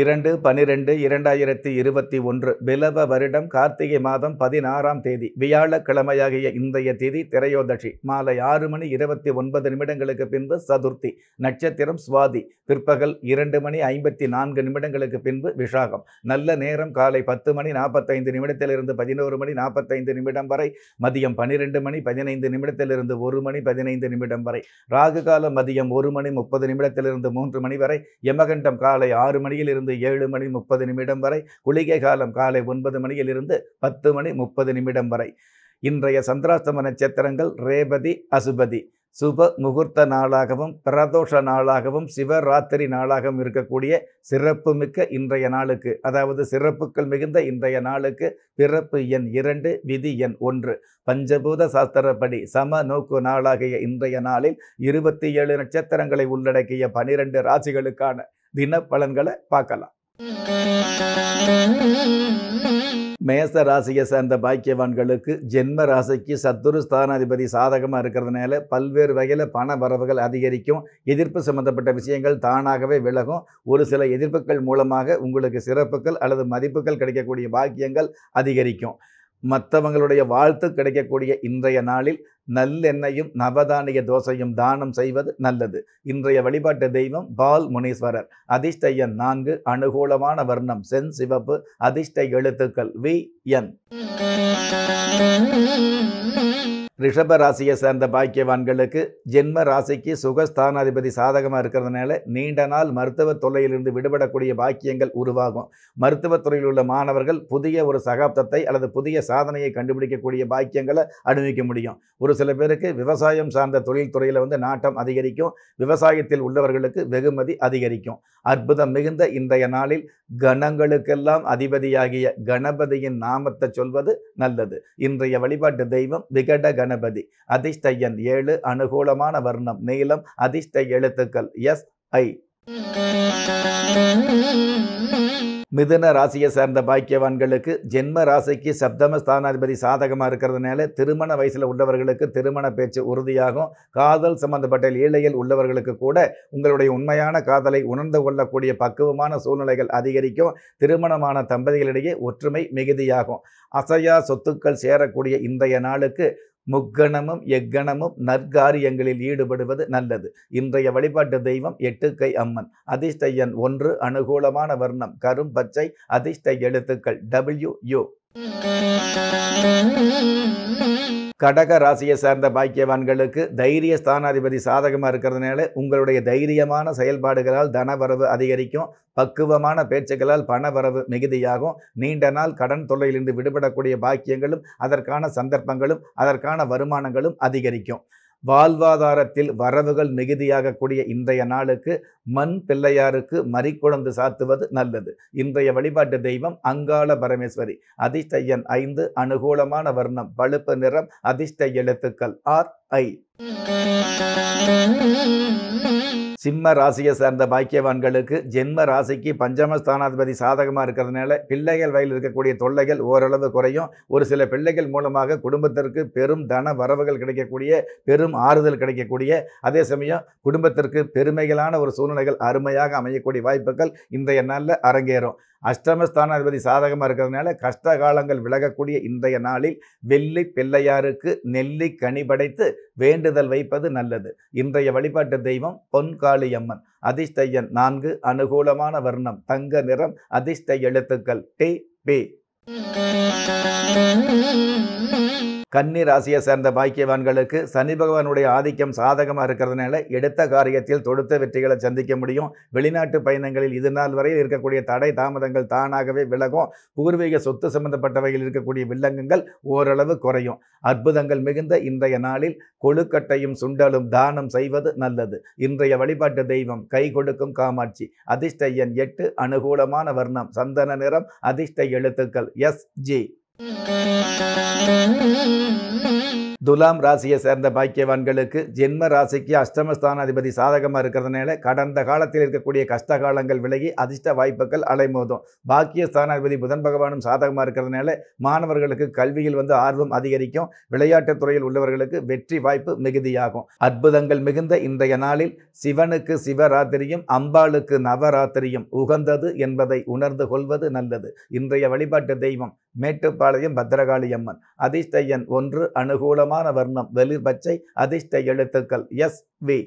இரண்டு பனிரெண்டு இரண்டாயிரத்தி இருபத்தி ஒன்று பிலவ வருடம் கார்த்திகை மாதம் பதினாறாம் தேதி வியாழக்கிழமையாகிய இன்றைய தேதி திரையோதசி மாலை ஆறு மணி இருபத்தி ஒன்பது நிமிடங்களுக்கு பின்பு சதுர்த்தி நட்சத்திரம் சுவாதி பிற்பகல் இரண்டு மணி ஐம்பத்தி நான்கு நிமிடங்களுக்கு பின்பு விஷாகம் நல்ல நேரம் காலை பத்து மணி நாற்பத்தைந்து நிமிடத்திலிருந்து பதினோரு மணி நாற்பத்தைந்து நிமிடம் வரை மதியம் பனிரெண்டு மணி பதினைந்து நிமிடத்திலிருந்து ஒரு மணி பதினைந்து நிமிடம் வரை ராகு காலம் மதியம் ஒரு மணி முப்பது நிமிடத்திலிருந்து மூன்று மணி வரை யமகண்டம் காலை ஆறு மணியில் மணியிலிருந்து ஏழு மணி முப்பது நிமிடம் வரை குளிகை காலம் காலை ஒன்பது மணியிலிருந்து பத்து மணி முப்பது நிமிடம் வரை இன்றைய சந்திராஷ்டம நட்சத்திரங்கள் ரேபதி அசுபதி சுப முகூர்த்த நாளாகவும் பிரதோஷ நாளாகவும் சிவராத்திரி நாளாகவும் இருக்கக்கூடிய சிறப்பு மிக்க இன்றைய நாளுக்கு அதாவது சிறப்புகள் மிகுந்த இன்றைய நாளுக்கு பிறப்பு எண் இரண்டு விதி எண் ஒன்று பஞ்சபூத சாஸ்திரப்படி சம நோக்கு நாளாகிய இன்றைய நாளில் இருபத்தி ஏழு நட்சத்திரங்களை உள்ளடக்கிய பனிரெண்டு ராசிகளுக்கான தின பலன்களை பார்க்கலாம் மேச ராசியை சேர்ந்த பாக்கியவான்களுக்கு ஜென்ம ராசிக்கு சத்துரு ஸ்தானாதிபதி சாதகமாக இருக்கிறதுனால பல்வேறு வகையில் பண வரவுகள் அதிகரிக்கும் எதிர்ப்பு சம்மந்தப்பட்ட விஷயங்கள் தானாகவே விலகும் ஒரு சில எதிர்ப்புகள் மூலமாக உங்களுக்கு சிறப்புகள் அல்லது மதிப்புகள் கிடைக்கக்கூடிய பாக்கியங்கள் அதிகரிக்கும் மற்றவங்களுடைய வாழ்த்து கிடைக்கக்கூடிய இன்றைய நாளில் நல்லெண்ணையும் நவதானிய தோசையும் தானம் செய்வது நல்லது இன்றைய வழிபாட்டு தெய்வம் பால் முனீஸ்வரர் அதிர்ஷ்ட எண் நான்கு அனுகூலமான வர்ணம் சென் சிவப்பு அதிர்ஷ்ட எழுத்துக்கள் வி என் ரிஷப ராசியை சேர்ந்த பாக்கியவான்களுக்கு ஜென்ம ராசிக்கு சுகஸ்தானாதிபதி சாதகமாக இருக்கிறதுனால நீண்ட நாள் மருத்துவ தொல்லையிலிருந்து விடுபடக்கூடிய பாக்கியங்கள் உருவாகும் மருத்துவத்துறையில் உள்ள மாணவர்கள் புதிய ஒரு சகாப்தத்தை அல்லது புதிய சாதனையை கண்டுபிடிக்கக்கூடிய பாக்கியங்களை அனுபவிக்க முடியும் ஒரு சில பேருக்கு விவசாயம் சார்ந்த தொழில்துறையில் வந்து நாட்டம் அதிகரிக்கும் விவசாயத்தில் உள்ளவர்களுக்கு வெகுமதி அதிகரிக்கும் அற்புதம் மிகுந்த இன்றைய நாளில் கணங்களுக்கெல்லாம் அதிபதியாகிய கணபதியின் நாமத்தை சொல்வது நல்லது இன்றைய வழிபாட்டு தெய்வம் விகட கணபதி அதிர்ஷ்ட எண் ஏழு அனுகூலமான வர்ணம் நீளம் அதிர்ஷ்ட எழுத்துக்கள் எஸ் ஐ மிதுன ராசியை சேர்ந்த பாக்கியவான்களுக்கு ஜென்ம ராசிக்கு சப்தம ஸ்தானாதிபதி சாதகமாக இருக்கிறதுனால திருமண வயசில் உள்ளவர்களுக்கு திருமண பேச்சு உறுதியாகும் காதல் சம்பந்தப்பட்ட ஏழையில் உள்ளவர்களுக்கு கூட உங்களுடைய உண்மையான காதலை உணர்ந்து கொள்ளக்கூடிய பக்குவமான சூழ்நிலைகள் அதிகரிக்கும் திருமணமான தம்பதிகளிடையே ஒற்றுமை மிகுதியாகும் அசையா சொத்துக்கள் சேரக்கூடிய இன்றைய நாளுக்கு முக்கணமும் எக்கணமும் நற்காரியங்களில் ஈடுபடுவது நல்லது இன்றைய வழிபாட்டு தெய்வம் எட்டுக்கை அம்மன் அதிர்ஷ்ட எண் ஒன்று அனுகூலமான வர்ணம் கரும் பச்சை அதிர்ஷ்ட எழுத்துக்கள் டபிள்யூ யூ கடக ராசியை சார்ந்த பாக்கியவான்களுக்கு தைரிய ஸ்தானாதிபதி சாதகமாக இருக்கிறதுனால உங்களுடைய தைரியமான செயல்பாடுகளால் தனவரவு அதிகரிக்கும் பக்குவமான பேச்சுக்களால் பணவரவு மிகுதியாகும் நீண்ட நாள் கடன் தொல்லையிலிருந்து விடுபடக்கூடிய பாக்கியங்களும் அதற்கான சந்தர்ப்பங்களும் அதற்கான வருமானங்களும் அதிகரிக்கும் வாழ்வாதாரத்தில் வரவுகள் மிகுதியாகக்கூடிய இன்றைய நாளுக்கு மண் பிள்ளையாருக்கு மறிக்குழந்து சாத்துவது நல்லது இன்றைய வழிபாட்டு தெய்வம் அங்காள பரமேஸ்வரி அதிர்ஷ்டையன் ஐந்து அனுகூலமான வர்ணம் பழுப்பு நிறம் அதிர்ஷ்ட எழுத்துக்கள் ஆர் ஐ சிம்ம ராசியை சார்ந்த பாக்கியவான்களுக்கு ஜென்ம ராசிக்கு பஞ்சமஸ்தானாதிபதி சாதகமாக இருக்கிறதுனால பிள்ளைகள் வயல் இருக்கக்கூடிய தொல்லைகள் ஓரளவு குறையும் ஒரு சில பிள்ளைகள் மூலமாக குடும்பத்திற்கு பெரும் தன வரவுகள் கிடைக்கக்கூடிய பெரும் ஆறுதல் கிடைக்கக்கூடிய அதே சமயம் குடும்பத்திற்கு பெருமைகளான ஒரு சூழ்நிலைகள் அருமையாக அமையக்கூடிய வாய்ப்புகள் இன்றைய நாளில் அரங்கேறும் அஷ்டமஸ்தானாதிபதி சாதகமாக இருக்கிறதுனால கஷ்ட காலங்கள் விலகக்கூடிய இன்றைய நாளில் வெள்ளி பிள்ளையாருக்கு நெல்லி கனி படைத்து வேண்டுதல் வைப்பது நல்லது இன்றைய வழிபாட்டு தெய்வம் பொன்காளி அம்மன் அதிர்ஷ்டையன் நான்கு அனுகூலமான வர்ணம் தங்க நிறம் அதிர்ஷ்ட எழுத்துக்கள் டி பி கன்னி ராசியை சேர்ந்த பாக்கியவான்களுக்கு சனி பகவானுடைய ஆதிக்கம் சாதகமாக இருக்கிறதுனால எடுத்த காரியத்தில் தொடுத்த வெற்றிகளை சந்திக்க முடியும் வெளிநாட்டு பயணங்களில் இது நாள் வரை இருக்கக்கூடிய தடை தாமதங்கள் தானாகவே விலகும் பூர்வீக சொத்து சம்பந்தப்பட்டவையில் இருக்கக்கூடிய வில்லங்கங்கள் ஓரளவு குறையும் அற்புதங்கள் மிகுந்த இன்றைய நாளில் கொழுக்கட்டையும் சுண்டலும் தானம் செய்வது நல்லது இன்றைய வழிபாட்டு தெய்வம் கை கொடுக்கும் காமாட்சி அதிர்ஷ்ட எண் எட்டு அனுகூலமான வர்ணம் சந்தன நிறம் அதிர்ஷ்ட எழுத்துக்கள் எஸ் ஜி Mm-hmm. துலாம் ராசியை சேர்ந்த பாக்கியவான்களுக்கு ஜென்ம ராசிக்கு அஷ்டமஸ்தானாதிபதி சாதகமாக இருக்கிறதுனால கடந்த காலத்தில் இருக்கக்கூடிய கஷ்ட காலங்கள் விலகி அதிர்ஷ்ட வாய்ப்புகள் அலைமோதும் பாக்கிய ஸ்தானாதிபதி புதன் பகவானும் சாதகமாக இருக்கிறதுனால மாணவர்களுக்கு கல்வியில் வந்து ஆர்வம் அதிகரிக்கும் விளையாட்டுத் துறையில் உள்ளவர்களுக்கு வெற்றி வாய்ப்பு மிகுதியாகும் அற்புதங்கள் மிகுந்த இன்றைய நாளில் சிவனுக்கு சிவராத்திரியும் அம்பாளுக்கு நவராத்திரியும் உகந்தது என்பதை உணர்ந்து கொள்வது நல்லது இன்றைய வழிபாட்டு தெய்வம் மேட்டுப்பாளையம் பத்திரகாளி அம்மன் அதிர்ஷ்ட ஒன்று அனுகூல பிரபலமான வர்ணம் வெளிர் பச்சை அதிர்ஷ்ட எழுத்துக்கள் எஸ் வி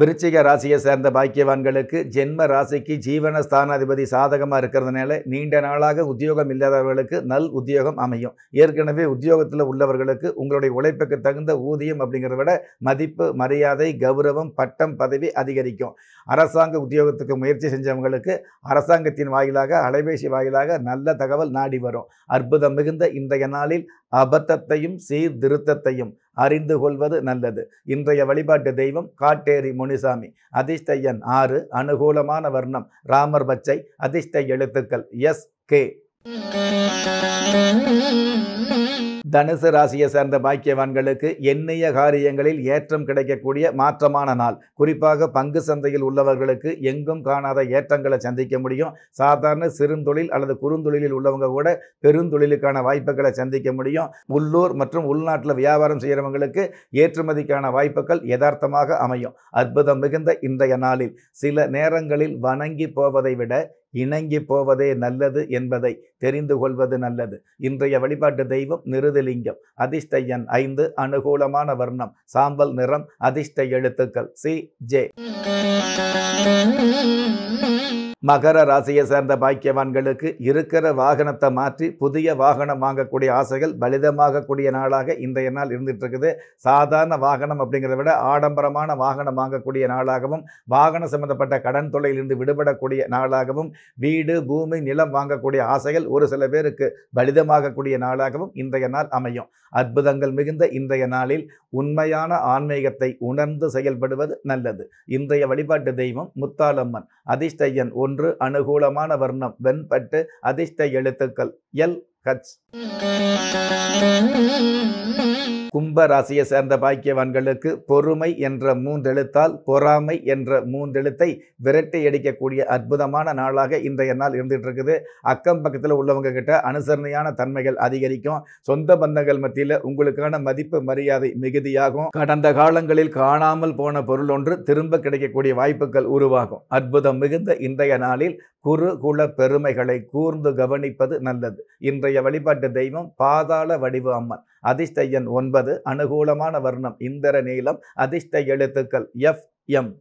விருச்சிக ராசியை சேர்ந்த பாக்கியவான்களுக்கு ஜென்ம ராசிக்கு ஜீவன ஸ்தானாதிபதி சாதகமாக இருக்கிறதுனால நீண்ட நாளாக உத்தியோகம் இல்லாதவர்களுக்கு நல் உத்தியோகம் அமையும் ஏற்கனவே உத்தியோகத்தில் உள்ளவர்களுக்கு உங்களுடைய உழைப்புக்கு தகுந்த ஊதியம் அப்படிங்கிறத விட மதிப்பு மரியாதை கௌரவம் பட்டம் பதவி அதிகரிக்கும் அரசாங்க உத்தியோகத்துக்கு முயற்சி செஞ்சவங்களுக்கு அரசாங்கத்தின் வாயிலாக அலைபேசி வாயிலாக நல்ல தகவல் நாடி வரும் அற்புதம் மிகுந்த இன்றைய நாளில் அபத்தத்தையும் சீர்திருத்தத்தையும் அறிந்து கொள்வது நல்லது இன்றைய வழிபாட்டு தெய்வம் காட்டேரி முனிசாமி அதிர்ஷ்ட ஆறு அனுகூலமான வர்ணம் ராமர் பச்சை அதிர்ஷ்ட எழுத்துக்கள் எஸ் கே தனுசு ராசியை சேர்ந்த பாக்கியவான்களுக்கு எண்ணெய காரியங்களில் ஏற்றம் கிடைக்கக்கூடிய மாற்றமான நாள் குறிப்பாக பங்கு சந்தையில் உள்ளவர்களுக்கு எங்கும் காணாத ஏற்றங்களை சந்திக்க முடியும் சாதாரண சிறுந்தொழில் அல்லது குறுந்தொழிலில் உள்ளவங்க கூட பெருந்தொழிலுக்கான வாய்ப்புகளை சந்திக்க முடியும் உள்ளூர் மற்றும் உள்நாட்டில் வியாபாரம் செய்கிறவங்களுக்கு ஏற்றுமதிக்கான வாய்ப்புகள் யதார்த்தமாக அமையும் அற்புதம் மிகுந்த இன்றைய நாளில் சில நேரங்களில் வணங்கி போவதை விட இணங்கி போவதே நல்லது என்பதை தெரிந்து கொள்வது நல்லது இன்றைய வழிபாட்டு தெய்வம் நிருதலிங்கம் அதிர்ஷ்ட எண் ஐந்து அனுகூலமான வர்ணம் சாம்பல் நிறம் அதிர்ஷ்ட எழுத்துக்கள் சி ஜே மகர ராசியை சேர்ந்த பாக்கியவான்களுக்கு இருக்கிற வாகனத்தை மாற்றி புதிய வாகனம் வாங்கக்கூடிய ஆசைகள் பலிதமாகக்கூடிய நாளாக இன்றைய நாள் இருந்துகிட்ருக்குது சாதாரண வாகனம் அப்படிங்கிறத விட ஆடம்பரமான வாகனம் வாங்கக்கூடிய நாளாகவும் வாகனம் சம்பந்தப்பட்ட கடன் தொலையிலிருந்து விடுபடக்கூடிய நாளாகவும் வீடு பூமி நிலம் வாங்கக்கூடிய ஆசைகள் ஒரு சில பேருக்கு பலிதமாகக்கூடிய நாளாகவும் இன்றைய நாள் அமையும் அற்புதங்கள் மிகுந்த இன்றைய நாளில் உண்மையான ஆன்மீகத்தை உணர்ந்து செயல்படுவது நல்லது இன்றைய வழிபாட்டு தெய்வம் முத்தாலம்மன் அதிர்ஷ்டையன் ஒன்று அனுகூலமான வர்ணம் வெண்பட்டு அதிர்ஷ்ட எழுத்துக்கள் எல் ஹச் கும்ப ராசியை சேர்ந்த பாக்கியவான்களுக்கு பொறுமை என்ற மூன்றெழுத்தால் பொறாமை என்ற மூன்றெழுத்தை விரட்டி அடிக்கக்கூடிய அற்புதமான நாளாக இன்றைய நாள் இருந்துகிட்டு இருக்குது அக்கம் பக்கத்தில் உள்ளவங்க கிட்ட அனுசரணையான தன்மைகள் அதிகரிக்கும் சொந்த பந்தங்கள் மத்தியில் உங்களுக்கான மதிப்பு மரியாதை மிகுதியாகும் கடந்த காலங்களில் காணாமல் போன பொருள் ஒன்று திரும்ப கிடைக்கக்கூடிய வாய்ப்புகள் உருவாகும் அற்புதம் மிகுந்த இன்றைய நாளில் குறு குல பெருமைகளை கூர்ந்து கவனிப்பது நல்லது இன்றைய வழிபாட்டு தெய்வம் பாதாள வடிவு அம்மன் அதிர்ஷ்ட எண் ஒன்பது அனுகூலமான வர்ணம் இந்திர நீளம் அதிர்ஷ்ட எழுத்துக்கள் எஃப் எம்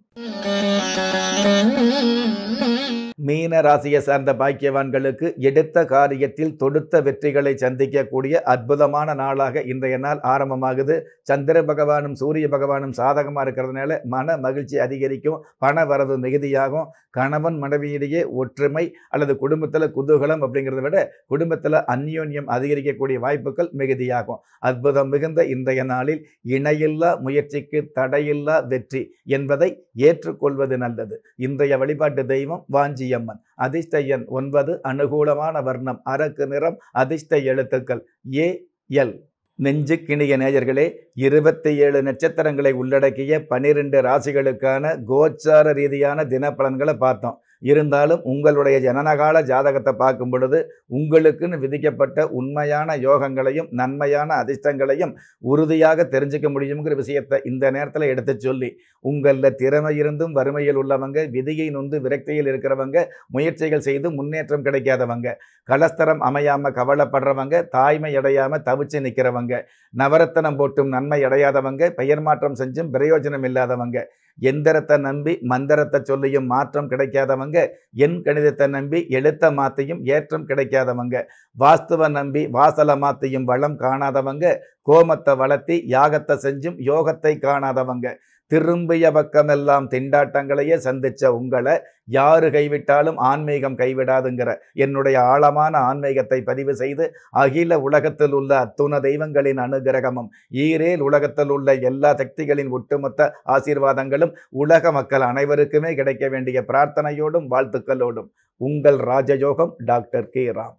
மீன ராசியை சார்ந்த பாக்கியவான்களுக்கு எடுத்த காரியத்தில் தொடுத்த வெற்றிகளை சந்திக்கக்கூடிய அற்புதமான நாளாக இன்றைய நாள் ஆரம்பமாகுது சந்திர பகவானும் சூரிய பகவானும் சாதகமாக இருக்கிறதுனால மன மகிழ்ச்சி அதிகரிக்கும் பண வரவு மிகுதியாகும் கணவன் மனைவியிடையே ஒற்றுமை அல்லது குடும்பத்தில் குதூகலம் அப்படிங்கிறத விட குடும்பத்தில் அந்யோன்யம் அதிகரிக்கக்கூடிய வாய்ப்புகள் மிகுதியாகும் அற்புதம் மிகுந்த இன்றைய நாளில் இணையில்லா முயற்சிக்கு தடையில்லா வெற்றி என்பதை ஏற்றுக்கொள்வது நல்லது இன்றைய வழிபாட்டு தெய்வம் வாஞ்சி அம்மன் அதிர்ஷ்ட எண் ஒன்பது அனுகூலமான வர்ணம் அரக்கு நிறம் அதிர்ஷ்ட எழுத்துக்கள் ஏ எல் நெஞ்சு கிணிய நேயர்களே இருபத்தி ஏழு நட்சத்திரங்களை உள்ளடக்கிய பனிரெண்டு ராசிகளுக்கான கோச்சார ரீதியான தினப்பலன்களை பார்த்தோம் இருந்தாலும் உங்களுடைய ஜனனகால ஜாதகத்தை பார்க்கும் பொழுது உங்களுக்குன்னு விதிக்கப்பட்ட உண்மையான யோகங்களையும் நன்மையான அதிர்ஷ்டங்களையும் உறுதியாக தெரிஞ்சுக்க முடியுங்கிற விஷயத்தை இந்த நேரத்தில் எடுத்து சொல்லி உங்களில் திறமை இருந்தும் வறுமையில் உள்ளவங்க விதியை நொந்து விரக்தியில் இருக்கிறவங்க முயற்சிகள் செய்து முன்னேற்றம் கிடைக்காதவங்க கலஸ்தரம் அமையாமல் கவலைப்படுறவங்க தாய்மை அடையாமல் தவிச்சு நிற்கிறவங்க நவரத்தனம் போட்டும் நன்மை அடையாதவங்க பெயர் மாற்றம் செஞ்சும் பிரயோஜனம் இல்லாதவங்க எந்திரத்தை நம்பி மந்திரத்தை சொல்லியும் மாற்றம் கிடைக்காதவங்க என் கணிதத்தை நம்பி எழுத்த மாத்தையும் ஏற்றம் கிடைக்காதவங்க வாஸ்துவை நம்பி வாசலை மாத்தையும் வளம் காணாதவங்க கோமத்தை வளர்த்தி யாகத்தை செஞ்சும் யோகத்தை காணாதவங்க திரும்பிய பக்கமெல்லாம் திண்டாட்டங்களையே சந்தித்த உங்களை யார் கைவிட்டாலும் ஆன்மீகம் கைவிடாதுங்கிற என்னுடைய ஆழமான ஆன்மீகத்தை பதிவு செய்து அகில உலகத்தில் உள்ள அத்துண தெய்வங்களின் அனுகிரகமும் ஈரேல் உலகத்தில் உள்ள எல்லா சக்திகளின் ஒட்டுமொத்த ஆசீர்வாதங்களும் உலக மக்கள் அனைவருக்குமே கிடைக்க வேண்டிய பிரார்த்தனையோடும் வாழ்த்துக்களோடும் உங்கள் ராஜயோகம் டாக்டர் கே ராம்